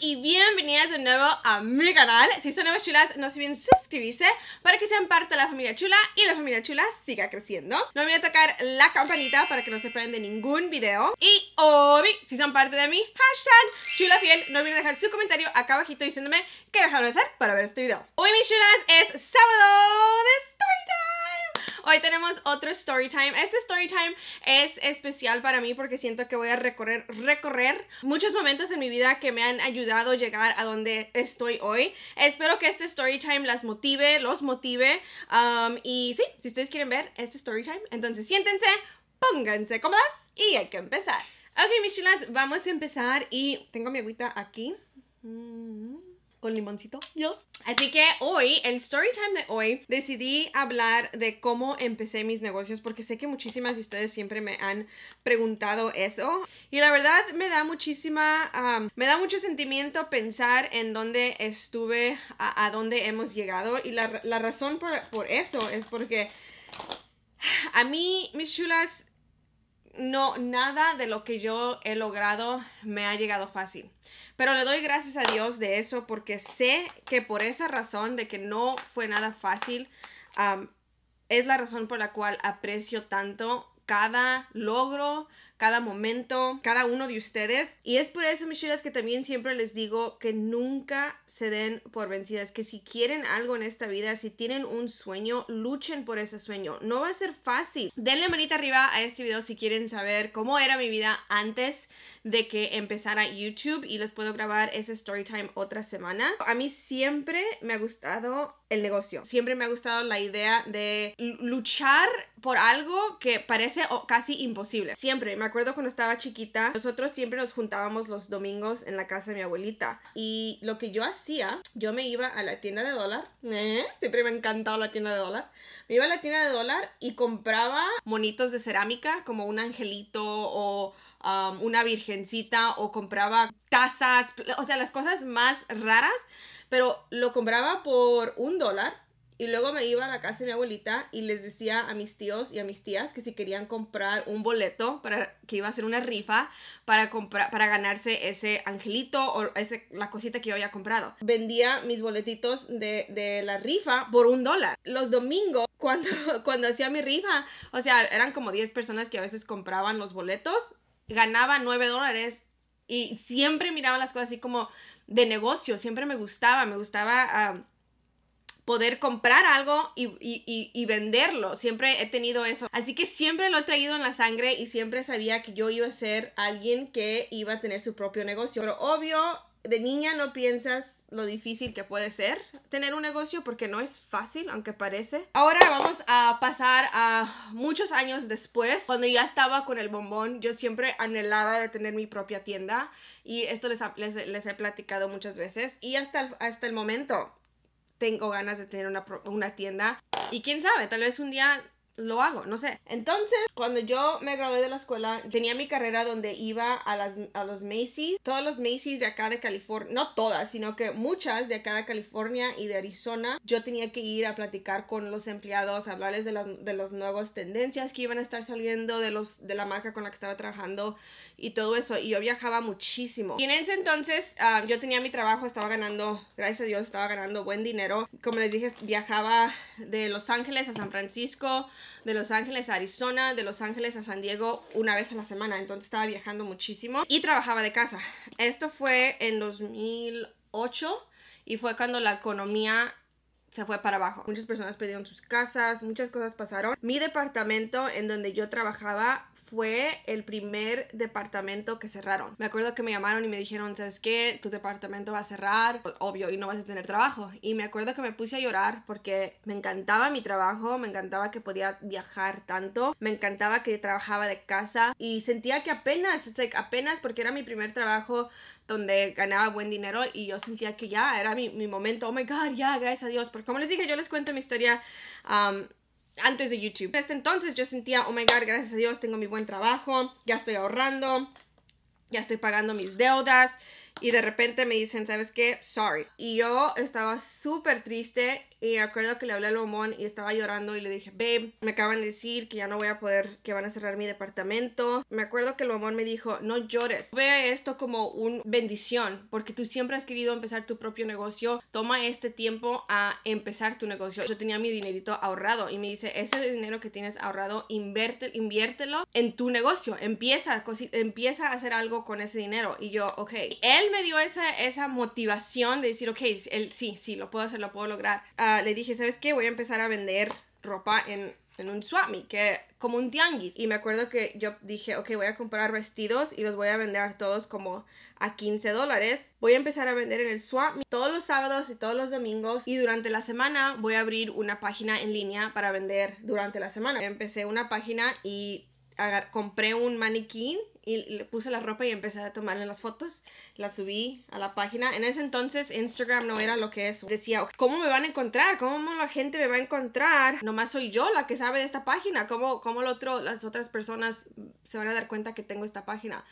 y bienvenidas de nuevo a mi canal Si son nuevas chulas, no se olviden suscribirse para que sean parte de la familia chula Y la familia chula siga creciendo No olviden tocar la campanita para que no se pierdan de ningún video Y hoy, si son parte de mi hashtag chula fiel No olviden dejar su comentario acá abajito diciéndome qué dejaron de hacer para ver este video Hoy mis chulas es sábado de Storytime Hoy tenemos otro story time. Este story time es especial para mí porque siento que voy a recorrer, recorrer muchos momentos en mi vida que me han ayudado a llegar a donde estoy hoy. Espero que este story time las motive, los motive. Um, y sí, si ustedes quieren ver este story time, entonces siéntense, pónganse cómodas y hay que empezar. Ok, mis chilas, vamos a empezar y tengo mi agüita aquí. Mm limoncito. Dios. Así que hoy, el story time de hoy, decidí hablar de cómo empecé mis negocios porque sé que muchísimas de ustedes siempre me han preguntado eso. Y la verdad me da muchísima, me da mucho sentimiento pensar en dónde estuve, a, dónde hemos llegado. Y la, razón por, por eso es porque a mí, mis chulas, no, nada de lo que yo he logrado me ha llegado fácil. Pero le doy gracias a Dios de eso porque sé que por esa razón de que no fue nada fácil, es la razón por la cual aprecio tanto cada logro, cada momento, cada uno de ustedes. Y es por eso, mis chicas, que también siempre les digo que nunca se den por vencidas, que si quieren algo en esta vida, si tienen un sueño, luchen por ese sueño. No va a ser fácil. Denle manita arriba a este video si quieren saber cómo era mi vida antes de que empezara YouTube y les puedo grabar ese story time otra semana. A mí siempre me ha gustado el negocio. Siempre me ha gustado la idea de luchar por algo que parece casi imposible. Siempre, me acuerdo cuando estaba chiquita, nosotros siempre nos juntábamos los domingos en la casa de mi abuelita y lo que yo hacía, yo me iba a la tienda de dólar, ¿Eh? siempre me ha encantado la tienda de dólar, me iba a la tienda de dólar y compraba monitos de cerámica como un angelito o Um, una virgencita o compraba tazas, o sea, las cosas más raras, pero lo compraba por un dólar y luego me iba a la casa de mi abuelita y les decía a mis tíos y a mis tías que si querían comprar un boleto para que iba a ser una rifa para comprar para ganarse ese angelito o ese, la cosita que yo había comprado. Vendía mis boletitos de, la rifa por un dólar. Los domingos, cuando, cuando hacía mi rifa, o sea, eran como 10 personas que a veces compraban los boletos ganaba 9 dólares y siempre miraba las cosas así como de negocio, siempre me gustaba, me gustaba ah, poder comprar algo y, y, venderlo, siempre he tenido eso. Así que siempre lo he traído en la sangre y siempre sabía que yo iba a ser alguien que iba a tener su propio negocio. Pero obvio, de niña no piensas lo difícil que puede ser tener un negocio porque no es fácil, aunque parece. Ahora vamos a pasar a muchos años después, cuando ya estaba con el bombón, yo siempre anhelaba de tener mi propia tienda y esto les, les, he platicado muchas veces y hasta el, hasta el momento tengo ganas de tener una, una tienda y quién sabe, tal vez un día lo hago, no sé. Entonces, cuando yo me gradué de la escuela, tenía mi carrera donde iba a, las, a los Macy's, todos los Macy's de acá de California, no todas, sino que muchas de acá de California y de Arizona, yo tenía que ir a platicar con los empleados, hablarles de las, de las nuevas tendencias que iban a estar saliendo de, los, de la marca con la que estaba trabajando y todo eso. Y yo viajaba muchísimo. Y en ese entonces ah, yo tenía mi trabajo, estaba ganando, gracias a Dios, estaba ganando buen dinero. Como les dije, viajaba de Los Ángeles a San Francisco de Los Ángeles a Arizona, de Los Ángeles a San Diego una vez a la semana. Entonces estaba viajando muchísimo y trabajaba de casa. Esto fue en 2008 y fue cuando la economía se fue para abajo. Muchas personas perdieron sus casas, muchas cosas pasaron. Mi departamento en donde yo trabajaba fue el primer departamento que cerraron. Me acuerdo que me llamaron y me dijeron, ¿sabes qué? Tu departamento va a cerrar, obvio, y no vas a tener trabajo. Y me acuerdo que me puse a llorar porque me encantaba mi trabajo, me encantaba que podía viajar tanto, me encantaba que trabajaba de casa y sentía que apenas, like, apenas porque era mi primer trabajo donde ganaba buen dinero y yo sentía que ya era mi, momento, oh my god, ya, gracias a Dios. Porque como les dije, yo les cuento mi historia antes de YouTube. En entonces yo sentía, oh my god, gracias a Dios tengo mi buen trabajo, ya estoy ahorrando, ya estoy pagando mis deudas, y de repente me dicen, ¿sabes qué? Sorry. Y yo estaba súper triste y recuerdo acuerdo que le hablé a Lomón y estaba llorando y le dije, babe, me acaban de decir que ya no voy a poder, que van a cerrar mi departamento. Me acuerdo que Lomón me dijo, no llores, ve esto como una bendición, porque tú siempre has querido empezar tu propio negocio, toma este tiempo a empezar tu negocio. Yo tenía mi dinerito ahorrado y me dice, ese dinero que tienes ahorrado, invierte inviértelo en tu negocio, empieza, empieza a hacer algo con ese dinero. Y yo, ok. él él me dio esa, esa motivación de decir, ok, sí, sí, lo puedo hacer, lo puedo lograr. Ah, le dije, ¿sabes qué? Voy a empezar a vender ropa en, en un swap meet, que como un tianguis. Y me acuerdo que yo dije, ok, voy a comprar vestidos y los voy a vender todos como a 15 dólares. Voy a empezar a vender en el swap meet todos los sábados y todos los domingos. Y durante la semana voy a abrir una página en línea para vender durante la semana. Empecé una página y compré un maniquín y le puse la ropa y empecé a tomarle las fotos. La subí a la página. En ese entonces Instagram no era lo que es. Decía, ¿cómo me van a encontrar? ¿Cómo la gente me va a encontrar? Nomás soy yo la que sabe de esta página. ¿Cómo, cómo las otras personas se van a dar cuenta que tengo esta página?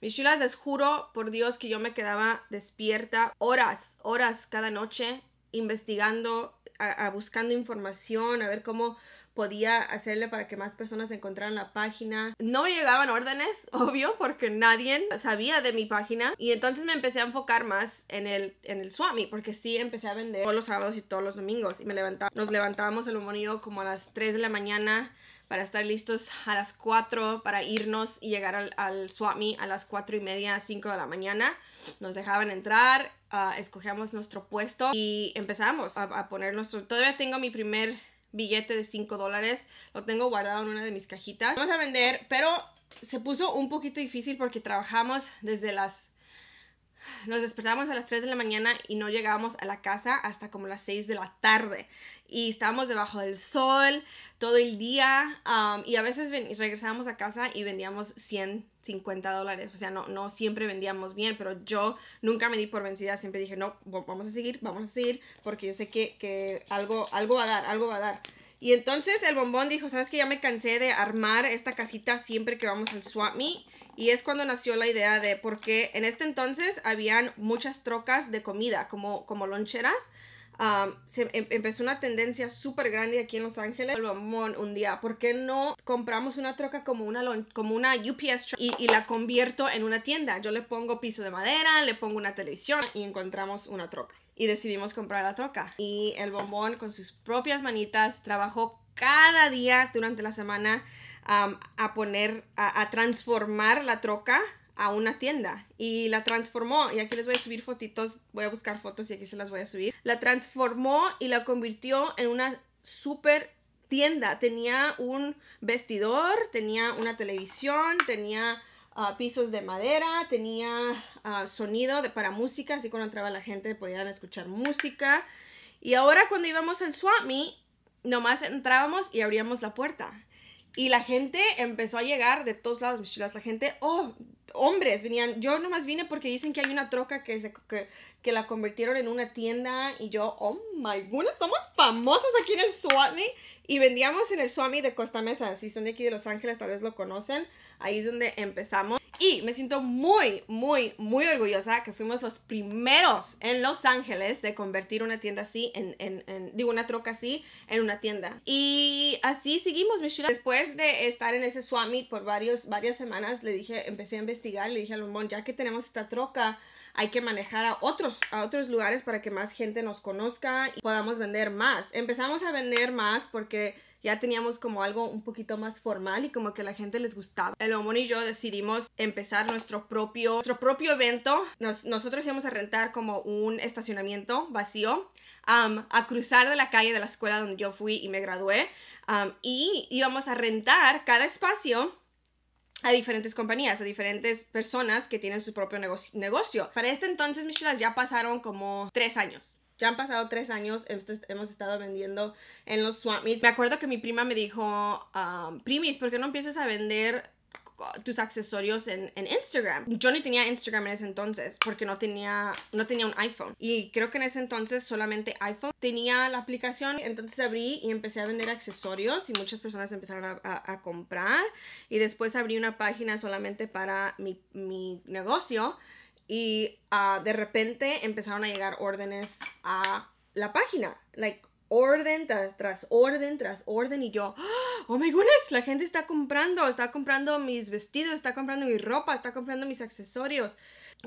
Mis chulas, les juro por Dios que yo me quedaba despierta horas, horas cada noche investigando, a buscando información, a ver cómo podía hacerle para que más personas encontraran la página. No llegaban órdenes, obvio, porque nadie sabía de mi página. Y entonces me empecé a enfocar más en el, en el swami, porque sí empecé a vender todos los sábados y todos los domingos. Y me levantaba, nos levantábamos el humor como a las 3 de la mañana para estar listos a las 4 para irnos y llegar al, al a las 4 y media, 5 de la mañana. Nos dejaban entrar, ah, escogíamos nuestro puesto y empezamos a, a poner nuestro... Todavía tengo mi primer billete de 5 dólares. Lo tengo guardado en una de mis cajitas. Vamos a vender, pero se puso un poquito difícil porque trabajamos desde las nos despertábamos a las 3 de la mañana y no llegábamos a la casa hasta como las 6 de la tarde. Y estábamos debajo del sol todo el día um, y a veces regresábamos a casa y vendíamos 150 dólares. O sea, no, no siempre vendíamos bien, pero yo nunca me di por vencida. Siempre dije, no, vamos a seguir, vamos a seguir, porque yo sé que, que algo, algo va a dar, algo va a dar. Y entonces el bombón dijo, sabes que ya me cansé de armar esta casita siempre que vamos al swap meet. Y es cuando nació la idea de, porque en este entonces habían muchas trocas de comida, como, como loncheras. se em, empezó una tendencia súper grande aquí en Los Ángeles. El bombón un día, ¿por qué no compramos una troca como una, como una UPS truck y, la convierto en una tienda? Yo le pongo piso de madera, le pongo una televisión y encontramos una troca y decidimos comprar la troca. Y el bombón con sus propias manitas trabajó cada día durante la semana a poner, a, a transformar la troca a una tienda y la transformó. Y aquí les voy a subir fotitos, voy a buscar fotos y aquí se las voy a subir. La transformó y la convirtió en una super tienda. Tenía un vestidor, tenía una televisión, tenía Ah, pisos de madera, tenía ah, sonido de, para música, así cuando entraba la gente podían escuchar música. Y ahora cuando íbamos al Swami nomás entrábamos y abríamos la puerta. Y la gente empezó a llegar de todos lados, mis La gente, oh, hombres venían. Yo nomás vine porque dicen que hay una troca que, que, la convirtieron en una tienda. Y yo, oh my goodness, estamos famosos aquí en el Swami. Y vendíamos en el Swami de Costa Mesa. Si son de aquí de Los Ángeles, tal vez lo conocen. Ahí es donde empezamos. Y me siento muy, muy, muy orgullosa que fuimos los primeros en Los Ángeles de convertir una tienda así, en, digo, una troca así, en una tienda. Y así seguimos, Michelle. Después de estar en ese swami por varios, varias semanas, le dije, empecé a investigar, le dije a Lomón, ya que tenemos esta troca, hay que manejar a otros, a otros lugares para que más gente nos conozca y podamos vender más. Empezamos a vender más porque ya teníamos como algo un poquito más formal y como que a la gente les gustaba. El homón y yo decidimos empezar nuestro propio, nuestro propio evento. nosotros íbamos a rentar como un estacionamiento vacío um, a cruzar de la calle de la escuela donde yo fui y me gradué. Um, y íbamos a rentar cada espacio a diferentes compañías, a diferentes personas que tienen su propio negocio. Para este entonces, mis ya pasaron como tres años ya han pasado tres años, hemos estado vendiendo en los swap meets. Me acuerdo que mi prima me dijo, um, primis, ¿por qué no empiezas a vender tus accesorios en, Instagram. Yo ni tenía Instagram en ese entonces porque no tenía, no tenía un iPhone. Y creo que en ese entonces solamente iPhone tenía la aplicación. Entonces abrí y empecé a vender accesorios y muchas personas empezaron a, comprar. Y después abrí una página solamente para mi, mi negocio y ah, de repente empezaron a llegar órdenes a la página. Like, orden tras, tras orden tras orden y yo, oh my goodness, la gente está comprando, está comprando mis vestidos, está comprando mi ropa, está comprando mis accesorios.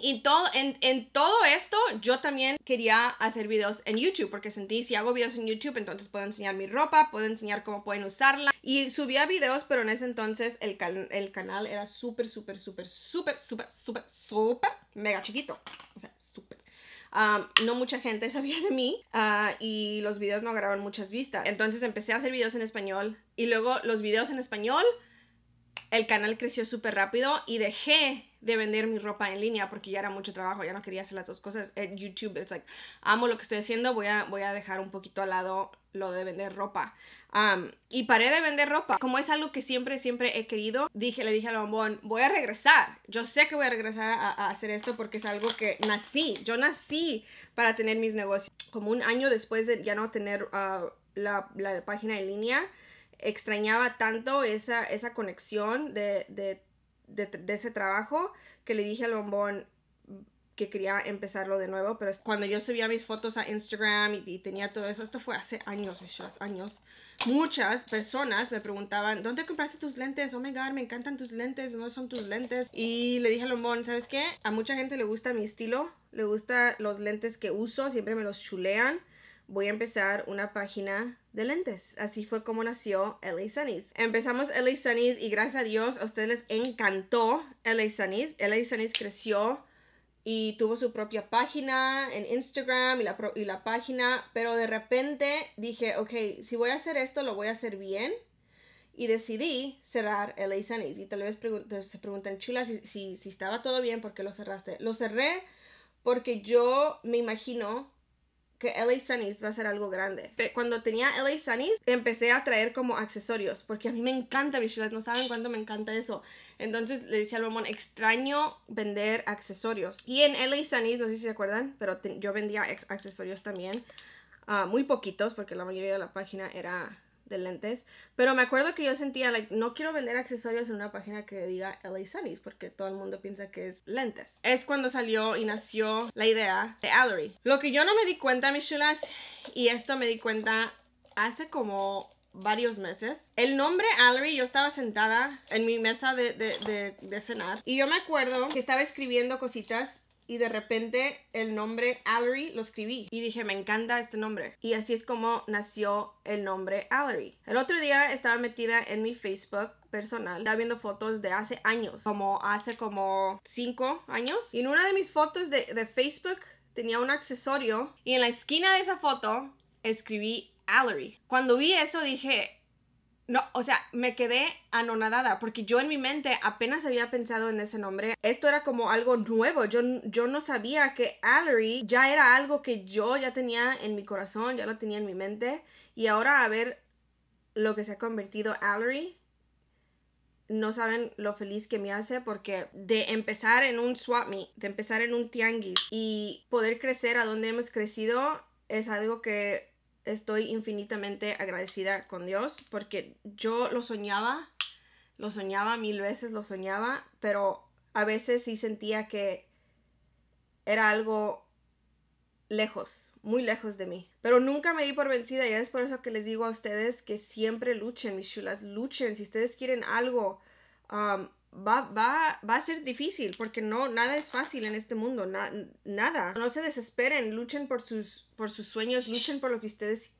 Y todo, en, en todo esto yo también quería hacer videos en YouTube porque sentí si hago videos en YouTube entonces puedo enseñar mi ropa, puedo enseñar cómo pueden usarla. Y subía videos, pero en ese entonces el, el canal era súper, súper, súper, súper, súper, súper, súper, mega chiquito. O sea, súper Ah, no mucha gente sabía de mí ah, y los videos no agarraban muchas vistas. Entonces empecé a hacer videos en español y luego los videos en español el canal creció súper rápido y dejé de vender mi ropa en línea porque ya era mucho trabajo, ya no quería hacer las dos cosas. En YouTube, es like, amo lo que estoy haciendo, voy a, voy a dejar un poquito al lado lo de vender ropa. y paré de vender ropa. Como es algo que siempre, siempre he querido, dije, le dije al bombón, voy a regresar. Yo sé que voy a regresar a, hacer esto porque es algo que nací. Yo nací para tener mis negocios. Como un año después de ya no tener ah, la, la página en línea, extrañaba tanto esa, esa conexión de, ese trabajo que le dije al bombón que quería empezarlo de nuevo, pero cuando yo subía mis fotos a Instagram y, tenía todo eso, esto fue hace años, muchas, años, muchas personas me preguntaban, ¿dónde compraste tus lentes? Oh my God, me encantan tus lentes, no son tus lentes? Y le dije al bombón, ¿sabes qué? A mucha gente le gusta mi estilo, le gusta los lentes que uso, siempre me los chulean, voy a empezar una página de lentes. Así fue como nació LA Sunnies. Empezamos LA Sunnies y gracias a Dios a ustedes les encantó LA Sunnies. LA Sunnies creció y tuvo su propia página en Instagram y la, y la página, pero de repente dije, ok, si voy a hacer esto, lo voy a hacer bien. Y decidí cerrar LA Sunnies. Y tal vez se preguntan, chula, si, si, si estaba todo bien, ¿por qué lo cerraste? Lo cerré porque yo me imagino que LA Sunnies va a ser algo grande. Cuando tenía LA Sunnies, empecé a traer como accesorios, porque a mí me encanta mis no saben cuánto me encanta eso. Entonces le decía al mamón, extraño vender accesorios. Y en LA Sunnies, no sé si se acuerdan, pero yo vendía accesorios también. Ah, muy poquitos, porque la mayoría de la página era de lentes, pero me acuerdo que yo sentía, no quiero vender accesorios en una página que diga LA Sunnies, porque todo el mundo piensa que es lentes. Es cuando salió y nació la idea de Allery. Lo que yo no me di cuenta, mis chulas, y esto me di cuenta hace como varios meses. El nombre Allery, yo estaba sentada en mi mesa de, de, cenar y yo me acuerdo que estaba escribiendo cositas y de repente el nombre Allery lo escribí y dije, me encanta este nombre. Y así es como nació el nombre Allery. El otro día estaba metida en mi Facebook personal, estaba viendo fotos de hace años, como hace como 5 años. Y en una de mis fotos de, Facebook tenía un accesorio y en la esquina de esa foto escribí Allery. Cuando vi eso dije, no, o sea, me quedé anonadada porque yo en mi mente apenas había pensado en ese nombre. Esto era como algo nuevo. Yo, yo no sabía que Allery ya era algo que yo ya tenía en mi corazón, ya lo tenía en mi mente. Y ahora a ver lo que se ha convertido Allery, no saben lo feliz que me hace porque de empezar en un swap de empezar en un tianguis y poder crecer a donde hemos crecido es algo que estoy infinitamente agradecida con Dios porque yo lo soñaba, lo soñaba mil veces, lo soñaba, pero a veces sí sentía que era algo lejos, muy lejos de mí. Pero nunca me di por vencida y es por eso que les digo a ustedes que siempre luchen, mis chulas, luchen. Si ustedes quieren algo, um, Va, va, va, a ser difícil porque no, nada es fácil en este mundo, nada. No se desesperen, luchen por sus, por sus sueños, luchen por lo que ustedes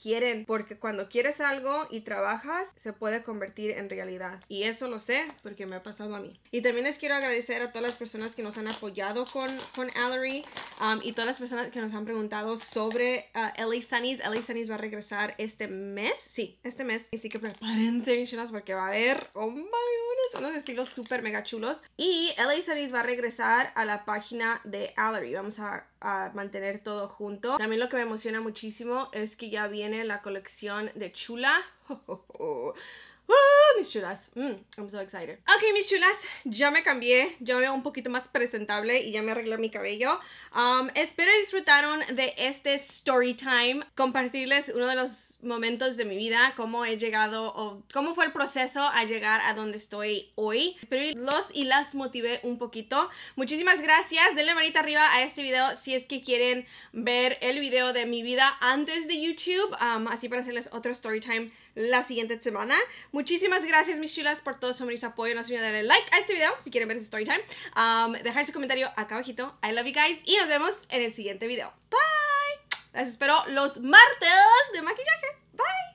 quieren, porque cuando quieres algo y trabajas, se puede convertir en realidad. Y eso lo sé porque me ha pasado a mí. Y también les quiero agradecer a todas las personas que nos han apoyado con, con Allery um, y todas las personas que nos han preguntado sobre uh, LA Sunnies. LA va a regresar este mes, sí, este mes. Así que prepárense, mis porque va a haber, oh my son estilos súper mega chulos. Y LA Saris va a regresar a la página de Allery. Vamos a, a, mantener todo junto. También lo que me emociona muchísimo es que ya viene la colección de Chula. Oh, oh, oh. Ah, mis chulas! Mm, I'm so excited. Ok, mis chulas, ya me cambié, ya me veo un poquito más presentable y ya me arreglé mi cabello. Um, espero disfrutaron de este story time, compartirles uno de los momentos de mi vida, cómo he llegado o cómo fue el proceso a llegar a donde estoy hoy. Espero los y las motivé un poquito. Muchísimas gracias, denle manita arriba a este video si es que quieren ver el video de mi vida antes de YouTube, um, así para hacerles otro story time la siguiente semana. Muchísimas gracias, mis chulas, por todo su su apoyo. No se olviden darle like a este video si quieren ver ese story time. Um, dejar su comentario acá abajito. I love you guys y nos vemos en el siguiente video. Bye. les espero los martes de maquillaje. Bye.